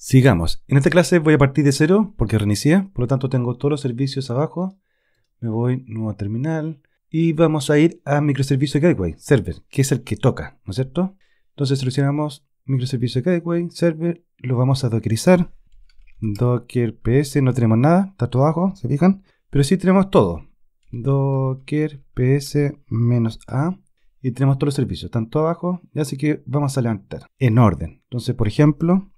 Sigamos. En esta clase voy a partir de cero porque reinicié, por lo tanto tengo todos los servicios abajo. Me voy nuevo terminal y vamos a ir a microservicio gateway, server, que es el que toca, ¿no es cierto? Entonces seleccionamos microservicio gateway, server, lo vamos a dockerizar. Docker PS, no tenemos nada, está todo abajo, se fijan, pero sí tenemos todo. Docker PS-A y tenemos todos los servicios, están todos abajo, así que vamos a levantar en orden. Entonces, por ejemplo,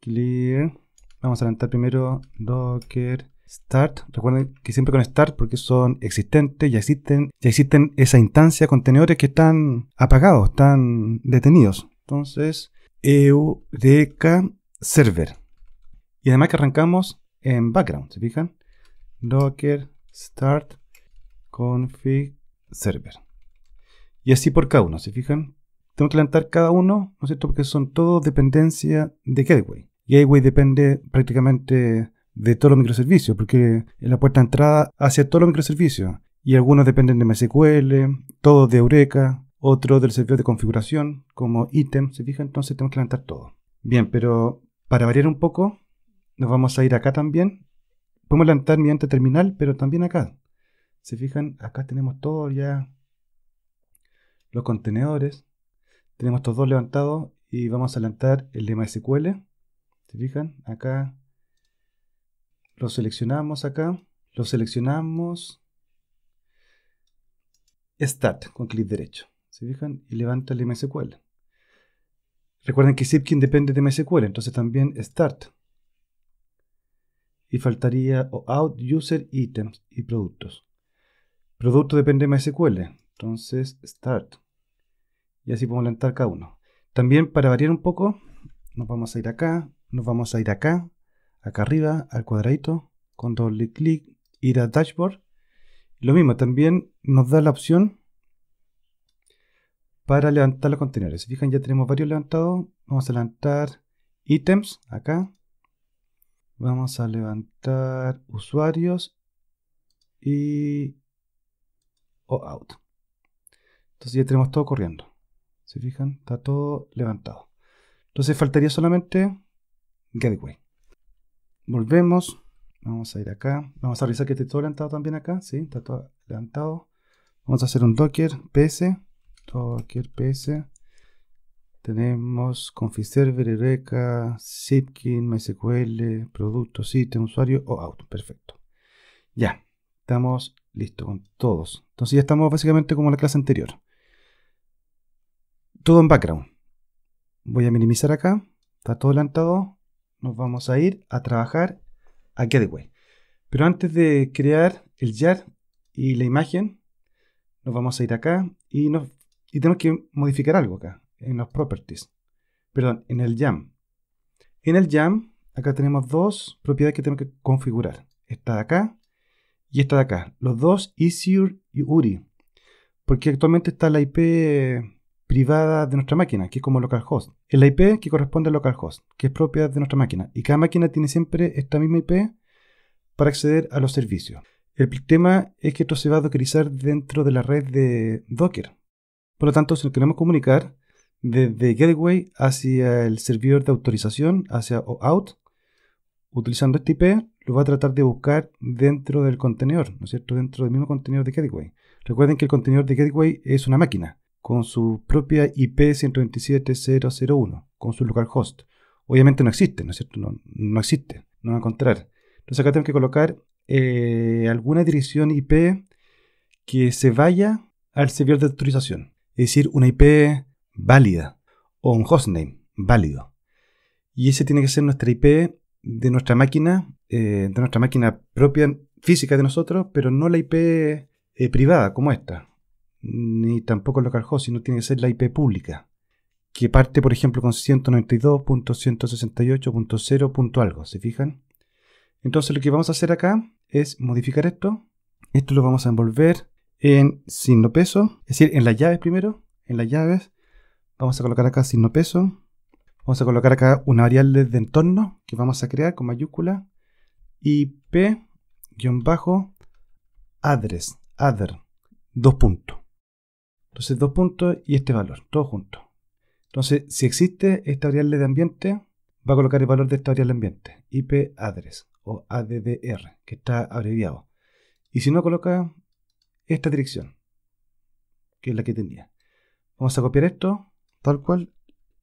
clear. Vamos a levantar primero docker start. Recuerden que siempre con start porque son existentes, ya existen, ya existen esa instancia contenedores que están apagados, están detenidos. Entonces, eureka server. Y además que arrancamos en background, ¿se fijan? Docker start config server. Y así por cada uno, ¿se fijan? Tengo que levantar cada uno, ¿no es cierto? Porque son todos dependencia de Gateway. Gateway depende prácticamente de todos los microservicios, porque es la puerta de entrada hacia todos los microservicios. Y algunos dependen de MSQL, todos de Eureka, otros del servidor de configuración, como ítem, se fijan, entonces tenemos que levantar todo. Bien, pero para variar un poco, nos vamos a ir acá también. Podemos levantar mediante terminal, pero también acá. Se fijan, acá tenemos todo ya los contenedores. Tenemos estos dos levantados y vamos a levantar el de MySQL ¿Se fijan? Acá lo seleccionamos acá, lo seleccionamos. Start con clic derecho. ¿Se fijan? Y levanta el MSQL. Recuerden que Zipkin depende de MSQL, entonces también Start. Y faltaría Out, User, Items y Productos. Producto depende de MSQL, entonces Start. Y así podemos levantar cada uno. También para variar un poco, nos vamos a ir acá, nos vamos a ir acá, acá arriba, al cuadradito, con doble clic, ir a Dashboard. Lo mismo, también nos da la opción para levantar los contenedores. Si fijan, ya tenemos varios levantados. Vamos a levantar ítems acá. Vamos a levantar usuarios y o out. Entonces ya tenemos todo corriendo. ¿Se fijan? Está todo levantado. Entonces faltaría solamente Gateway. Volvemos. Vamos a ir acá. Vamos a revisar que esté todo adelantado también acá. Sí, está todo levantado. Vamos a hacer un docker ps. Docker ps. Tenemos config server, eureka, zipkin, mysql, producto, sitio, usuario o auto. Perfecto. Ya, estamos listos con todos. Entonces ya estamos básicamente como la clase anterior. Todo en background. Voy a minimizar acá. Está todo adelantado nos vamos a ir a trabajar a Gateway. Pero antes de crear el jar y la imagen, nos vamos a ir acá y, nos, y tenemos que modificar algo acá, en los properties. Perdón, en el jam. En el jam, acá tenemos dos propiedades que tenemos que configurar. Esta de acá y esta de acá. Los dos Easier y URI. Porque actualmente está la IP privada de nuestra máquina, que es como localhost. Es la IP que corresponde al localhost, que es propia de nuestra máquina. Y cada máquina tiene siempre esta misma IP para acceder a los servicios. El tema es que esto se va a dockerizar dentro de la red de Docker. Por lo tanto, si lo queremos comunicar desde Gateway hacia el servidor de autorización, hacia OAuth, utilizando este IP, lo va a tratar de buscar dentro del contenedor, ¿no es cierto? Dentro del mismo contenedor de Gateway. Recuerden que el contenedor de Gateway es una máquina con su propia IP 127001, con su localhost Obviamente no existe, ¿no es cierto? No, existe, no va a encontrar. Entonces acá tenemos que colocar eh, alguna dirección IP que se vaya al servidor de autorización. Es decir, una IP válida o un hostname válido. Y ese tiene que ser nuestra IP de nuestra máquina, eh, de nuestra máquina propia física de nosotros, pero no la IP eh, privada como esta ni tampoco localhost, sino tiene que ser la IP pública, que parte, por ejemplo, con 192.168.0. algo, ¿se fijan? Entonces lo que vamos a hacer acá es modificar esto. Esto lo vamos a envolver en signo peso, es decir, en las llaves primero, en las llaves. Vamos a colocar acá signo peso. Vamos a colocar acá una variable de entorno que vamos a crear con mayúscula ip-address, adder, dos puntos. Entonces, dos puntos y este valor, todo junto. Entonces, si existe esta variable de ambiente, va a colocar el valor de esta variable de ambiente, IP address o ADDR, que está abreviado. Y si no, coloca esta dirección, que es la que tenía. Vamos a copiar esto, tal cual,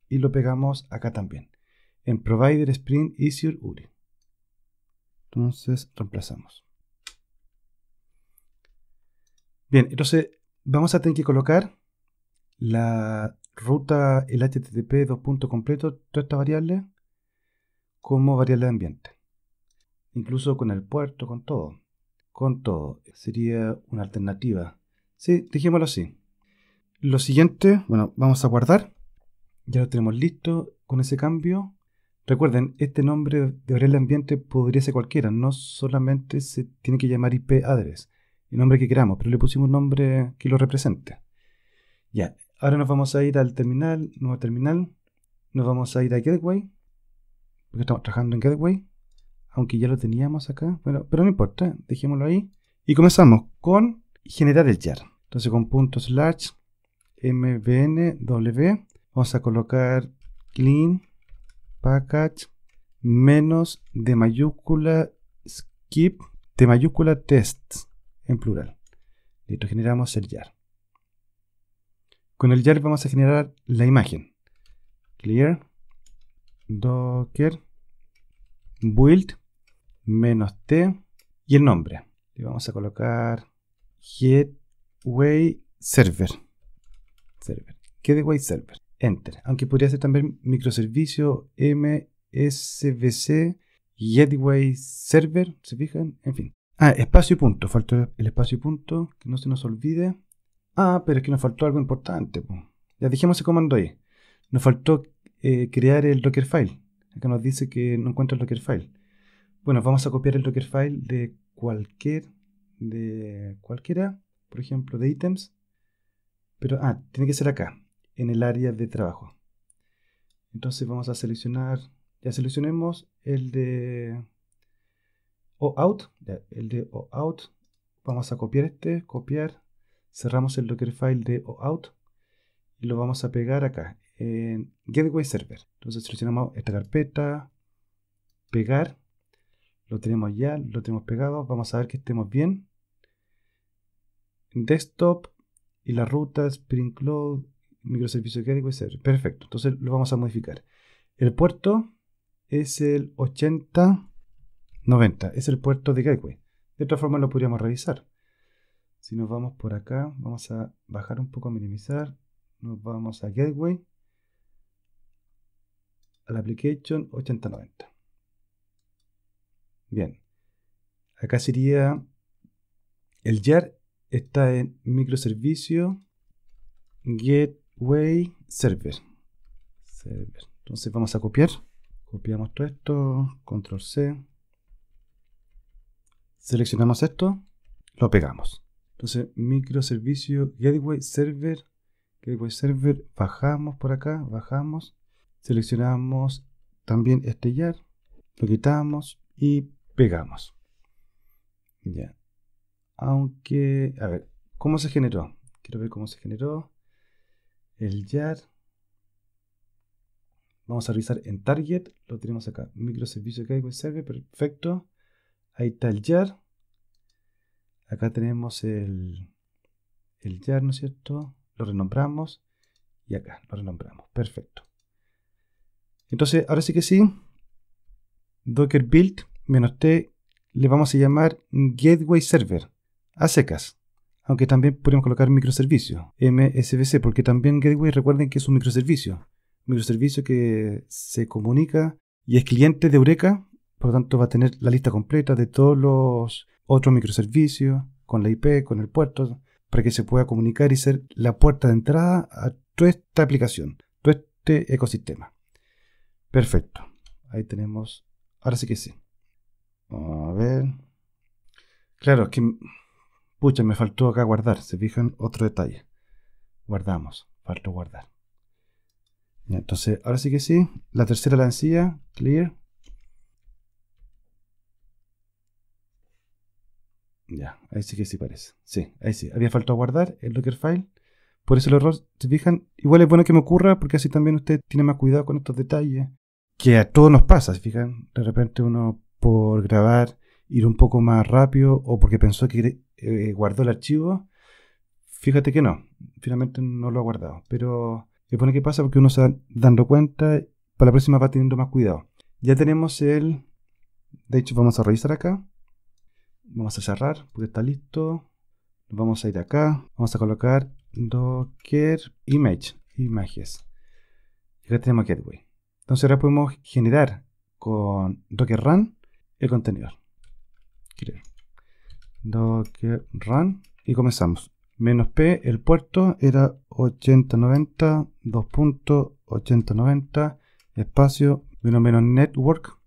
y lo pegamos acá también, en Provider Spring Easier URI. Entonces, reemplazamos. Bien, entonces Vamos a tener que colocar la ruta, el HTTP, dos puntos completos, todas estas variables, como variable de ambiente. Incluso con el puerto, con todo. Con todo. Sería una alternativa. Sí, dijémoslo así. Lo siguiente, bueno, vamos a guardar. Ya lo tenemos listo con ese cambio. Recuerden, este nombre de variable de ambiente podría ser cualquiera. No solamente se tiene que llamar IP address el nombre que queramos, pero le pusimos un nombre que lo represente. Ya, ahora nos vamos a ir al terminal, nuevo terminal, nos vamos a ir a Gateway, porque estamos trabajando en Gateway, aunque ya lo teníamos acá, bueno, pero no importa, dejémoslo ahí. Y comenzamos con generar el jar. Entonces con punto slash w, vamos a colocar clean package menos de mayúscula skip de mayúscula test en plural. Listo, generamos el jar. Con el jar vamos a generar la imagen. Clear docker build menos t y el nombre. Le vamos a colocar gateway server. server. Gateway server. Enter. Aunque podría ser también microservicio msvc gateway server. ¿Se fijan? En fin. Ah, espacio y punto. Faltó el espacio y punto, que no se nos olvide. Ah, pero es que nos faltó algo importante. Ya dijimos ese comando ahí. Nos faltó eh, crear el Dockerfile. Acá nos dice que no encuentra el Dockerfile. Bueno, vamos a copiar el Dockerfile de cualquier, de cualquiera, por ejemplo, de ítems. Pero, ah, tiene que ser acá, en el área de trabajo. Entonces vamos a seleccionar, ya seleccionemos el de o out, el de o out, vamos a copiar este, copiar, cerramos el Docker file de o out y lo vamos a pegar acá en Gateway Server. Entonces seleccionamos esta carpeta, pegar, lo tenemos ya, lo tenemos pegado, vamos a ver que estemos bien. Desktop y la ruta Spring Cloud, microservicio Gateway Server. Perfecto, entonces lo vamos a modificar. El puerto es el 80 90 es el puerto de Gateway. De otra forma lo podríamos revisar. Si nos vamos por acá, vamos a bajar un poco, a minimizar. Nos vamos a Gateway. A la application 8090. Bien. Acá sería el jar está en microservicio gateway server. Entonces vamos a copiar. Copiamos todo esto, control C, Seleccionamos esto, lo pegamos. Entonces, microservicio, gateway server, gateway server, bajamos por acá, bajamos, seleccionamos también este YAR, lo quitamos y pegamos. Ya. Aunque, a ver, ¿cómo se generó? Quiero ver cómo se generó. El YAR. Vamos a revisar en Target, lo tenemos acá, microservicio gateway server, perfecto. Ahí está el jar. Acá tenemos el, el jar, ¿no es cierto? Lo renombramos. Y acá lo renombramos. Perfecto. Entonces, ahora sí que sí. Docker build menos t le vamos a llamar gateway server a secas. Aunque también podemos colocar microservicio, MSVC, porque también gateway recuerden que es un microservicio. microservicio que se comunica y es cliente de Eureka por lo tanto, va a tener la lista completa de todos los otros microservicios, con la IP, con el puerto, para que se pueda comunicar y ser la puerta de entrada a toda esta aplicación, todo este ecosistema. Perfecto. Ahí tenemos. Ahora sí que sí. A ver. Claro, es que. Pucha, me faltó acá guardar. Se fijan, otro detalle. Guardamos. Faltó guardar. entonces, ahora sí que sí. La tercera lancilla, clear. Ya, ahí sí que sí parece. Sí, ahí sí. Había faltado guardar el Dockerfile, file. Por eso el error, se fijan, igual es bueno que me ocurra porque así también usted tiene más cuidado con estos detalles. Que a todos nos pasa, si fijan. De repente uno por grabar ir un poco más rápido o porque pensó que eh, guardó el archivo. Fíjate que no, finalmente no lo ha guardado. Pero es pone que pasa porque uno se va dando cuenta, para la próxima va teniendo más cuidado. Ya tenemos el... De hecho, vamos a revisar acá. Vamos a cerrar porque está listo. Vamos a ir acá. Vamos a colocar Docker Image. Images. Y acá tenemos Gateway. Entonces ahora podemos generar con Docker Run el contenedor. Creo. Docker Run. Y comenzamos. Menos P, el puerto era 8090, 2.8090, espacio, menos menos network,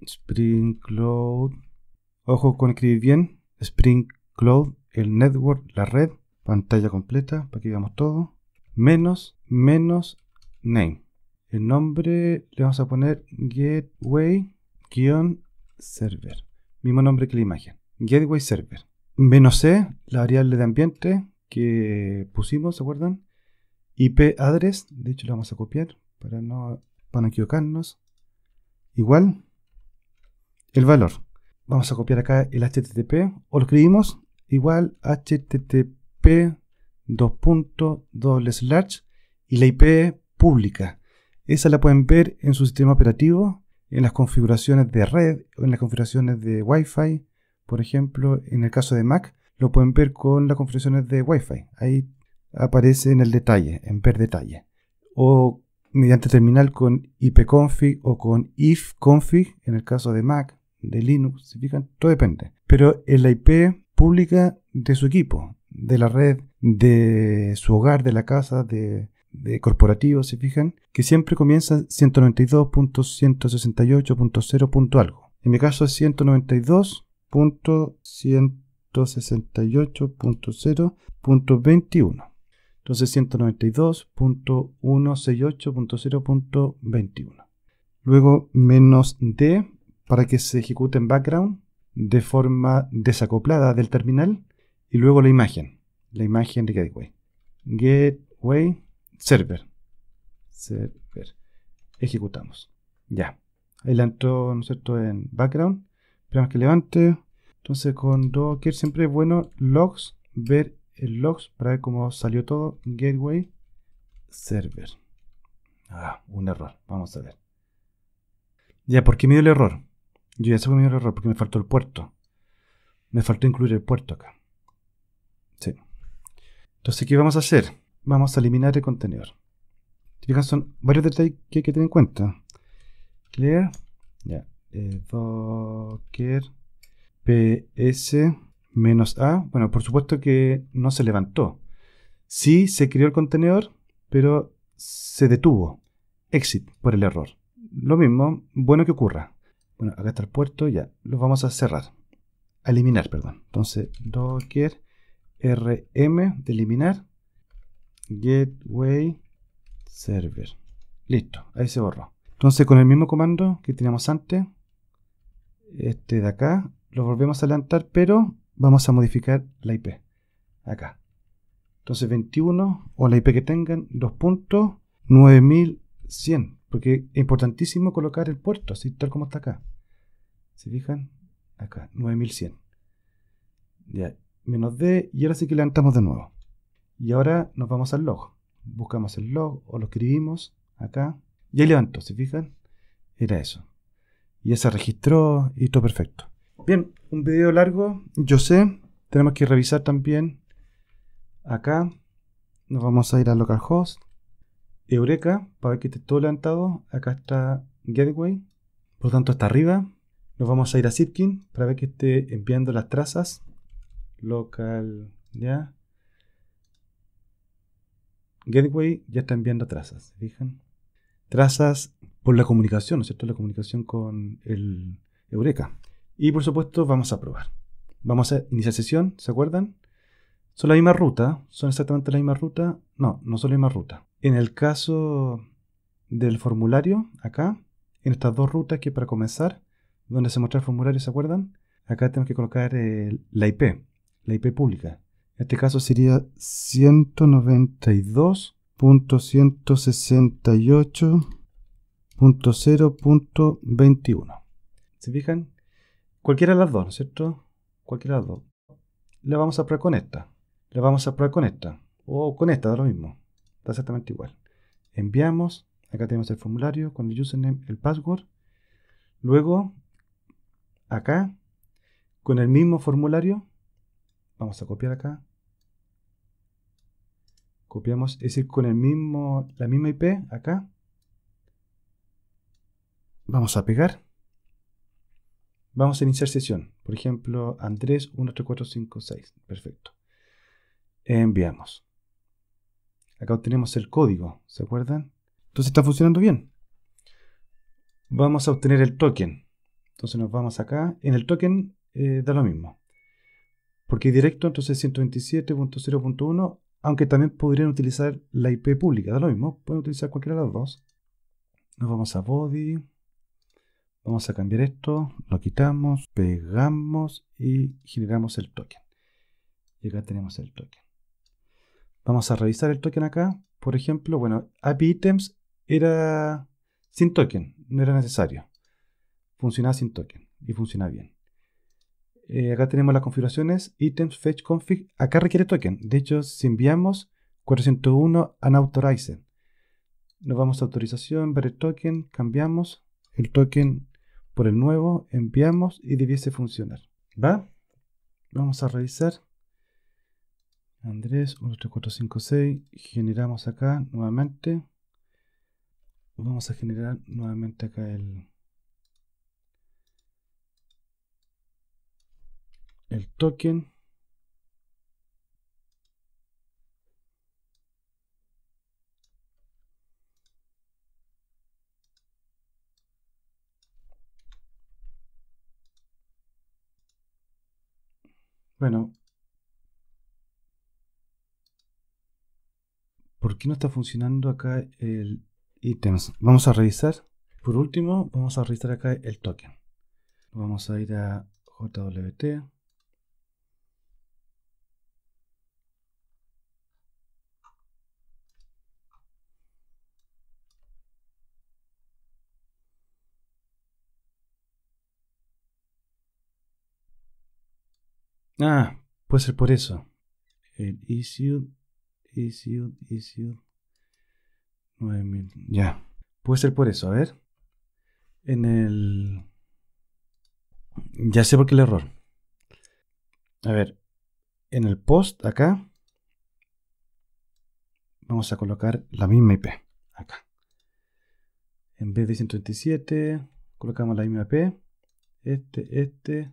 Spring Cloud Ojo con escribir bien. Spring Cloud, el network, la red, pantalla completa, para que veamos todo. Menos, menos name. El nombre le vamos a poner gateway-server. Mismo nombre que la imagen. Gateway server. Menos C, la variable de ambiente que pusimos, ¿se acuerdan? IP address, de hecho la vamos a copiar para no, para no equivocarnos. Igual, el valor vamos a copiar acá el http o lo escribimos igual http dos slash y la IP pública. Esa la pueden ver en su sistema operativo, en las configuraciones de red, o en las configuraciones de Wi-Fi, por ejemplo, en el caso de Mac, lo pueden ver con las configuraciones de Wi-Fi. Ahí aparece en el detalle, en ver detalle. O mediante terminal con ipconfig o con ifconfig en el caso de Mac de Linux, se fijan, todo depende. Pero el la IP pública de su equipo, de la red, de su hogar, de la casa, de, corporativo, se fijan, que siempre comienza 192.168.0. algo. En mi caso es 192.168.0.21. Entonces 192.168.0.21. Luego menos D para que se ejecute en background de forma desacoplada del terminal y luego la imagen, la imagen de gateway. Gateway server. Server. Ejecutamos. Ya. Ahí ¿no es cierto?, en background. Esperamos que levante. Entonces con Docker siempre es bueno logs, ver el logs para ver cómo salió todo. Gateway server. Ah, un error. Vamos a ver. Ya, ¿por qué me dio el error? Yo ya ese mi error porque me faltó el puerto. Me faltó incluir el puerto acá. Sí. Entonces, ¿qué vamos a hacer? Vamos a eliminar el contenedor. son varios detalles que hay que tener en cuenta. Clear. Ya. Eh, docker ps menos a. Bueno, por supuesto que no se levantó. Sí se creó el contenedor, pero se detuvo. Exit por el error. Lo mismo, bueno que ocurra. Bueno, acá está el puerto, ya. Lo vamos a cerrar. A eliminar, perdón. Entonces, docker rm de eliminar gateway server. Listo, ahí se borró. Entonces, con el mismo comando que teníamos antes, este de acá, lo volvemos a adelantar, pero vamos a modificar la IP. Acá. Entonces, 21 o la IP que tengan, 2.9100. Porque es importantísimo colocar el puerto, así tal como está acá. ¿Se fijan? Acá, 9100. Ya, menos D, y ahora sí que levantamos de nuevo. Y ahora nos vamos al log. Buscamos el log o lo escribimos acá. Y ahí levantó, ¿se fijan? Era eso. Y ya se registró y todo perfecto. Bien, un video largo, yo sé. Tenemos que revisar también acá. Nos vamos a ir a localhost. Eureka, para ver que esté todo levantado. Acá está Gateway, por lo tanto está arriba. Nos vamos a ir a Zipkin para ver que esté enviando las trazas. Local, ya. Gateway ya está enviando trazas, ¿se Trazas por la comunicación, ¿no es cierto? La comunicación con el Eureka. Y por supuesto vamos a probar. Vamos a iniciar sesión, ¿se acuerdan? Son la misma ruta, son exactamente la misma ruta. No, no son la misma ruta. En el caso del formulario, acá, en estas dos rutas que para comenzar, donde se muestra el formulario, ¿se acuerdan? Acá tenemos que colocar eh, la IP, la IP pública. En este caso sería 192.168.0.21. ¿Se fijan? Cualquiera de las dos, ¿no es cierto? Cualquiera de las dos. La vamos a probar con esta. La vamos a probar con esta. O con esta, da lo mismo. Está exactamente igual. Enviamos, acá tenemos el formulario con el username, el password. Luego, acá, con el mismo formulario, vamos a copiar acá. Copiamos es decir, con el mismo, la misma IP acá. Vamos a pegar. Vamos a iniciar sesión. Por ejemplo, Andrés 13456. Perfecto. Enviamos. Acá obtenemos el código, ¿se acuerdan? Entonces está funcionando bien. Vamos a obtener el token. Entonces nos vamos acá. En el token eh, da lo mismo. Porque directo, entonces 127.0.1, aunque también podrían utilizar la IP pública, da lo mismo. Pueden utilizar cualquiera de las dos. Nos vamos a body. Vamos a cambiar esto, lo quitamos, pegamos y generamos el token. Y acá tenemos el token. Vamos a revisar el token acá. Por ejemplo, bueno, API Items era sin token, no era necesario. Funcionaba sin token y funciona bien. Eh, acá tenemos las configuraciones, items, fetch, config. Acá requiere token. De hecho, si enviamos 401 unauthorized, nos vamos a autorización, ver el token, cambiamos el token por el nuevo, enviamos y debiese funcionar. ¿Va? Vamos a revisar. Andrés 13456. Generamos acá nuevamente. Vamos a generar nuevamente acá el, el token. Bueno, ¿Por qué no está funcionando acá el ítems? Vamos a revisar. Por último, vamos a revisar acá el token. Vamos a ir a JWT. Ah, puede ser por eso. El issue Isiud, 9000. Ya. Puede ser por eso, a ver. En el. Ya sé por qué el error. A ver. En el post acá. Vamos a colocar la misma IP. Acá. En vez de 137, colocamos la misma IP. Este, este.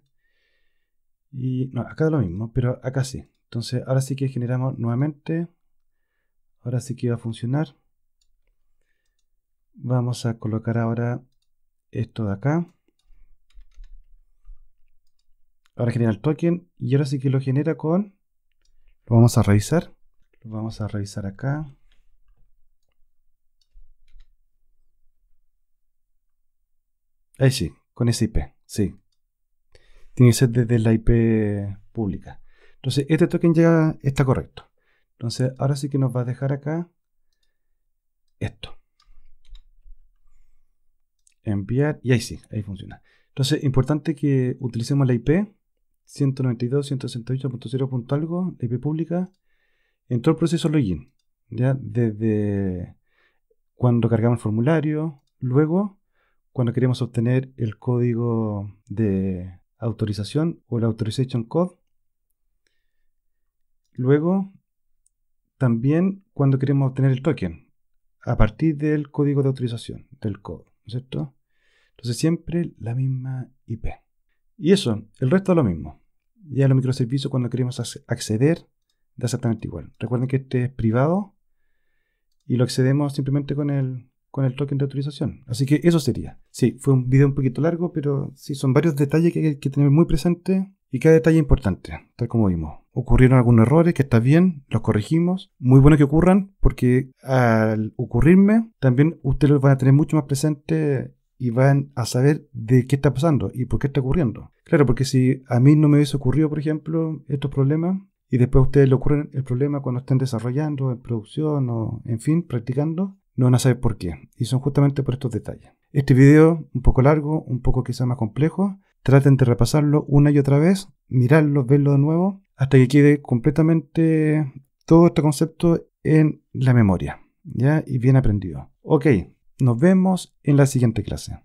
Y. No, acá es lo mismo, pero acá sí. Entonces, ahora sí que generamos nuevamente Ahora sí que va a funcionar. Vamos a colocar ahora esto de acá. Ahora genera el token y ahora sí que lo genera con... Lo vamos a revisar. Lo vamos a revisar acá. Ahí sí, con esa IP, sí. Tiene que ser desde la IP pública. Entonces, este token ya está correcto. Entonces, ahora sí que nos va a dejar acá esto. Enviar, y ahí sí, ahí funciona. Entonces, importante que utilicemos la IP 192.168.0.algo, la IP pública, en todo el proceso login. ¿ya? Desde cuando cargamos el formulario, luego cuando queremos obtener el código de autorización o el authorization code, luego también cuando queremos obtener el token, a partir del código de autorización, del code, ¿no es cierto? Entonces siempre la misma IP. Y eso, el resto es lo mismo. Ya los microservicios cuando queremos acceder da exactamente igual. Recuerden que este es privado y lo accedemos simplemente con el, con el token de autorización. Así que eso sería. Sí, fue un video un poquito largo, pero sí, son varios detalles que hay que tener muy presente y cada detalle importante, tal como vimos ocurrieron algunos errores, que está bien, los corregimos. Muy bueno que ocurran, porque al ocurrirme, también ustedes los van a tener mucho más presente y van a saber de qué está pasando y por qué está ocurriendo. Claro, porque si a mí no me hubiese ocurrido, por ejemplo, estos problemas, y después a ustedes le ocurren el problema cuando estén desarrollando, en producción o, en fin, practicando, no van a saber por qué. Y son justamente por estos detalles. Este video, un poco largo, un poco quizá más complejo, traten de repasarlo una y otra vez, mirarlo, verlo de nuevo hasta que quede completamente todo este concepto en la memoria, ¿ya? Y bien aprendido. Ok, nos vemos en la siguiente clase.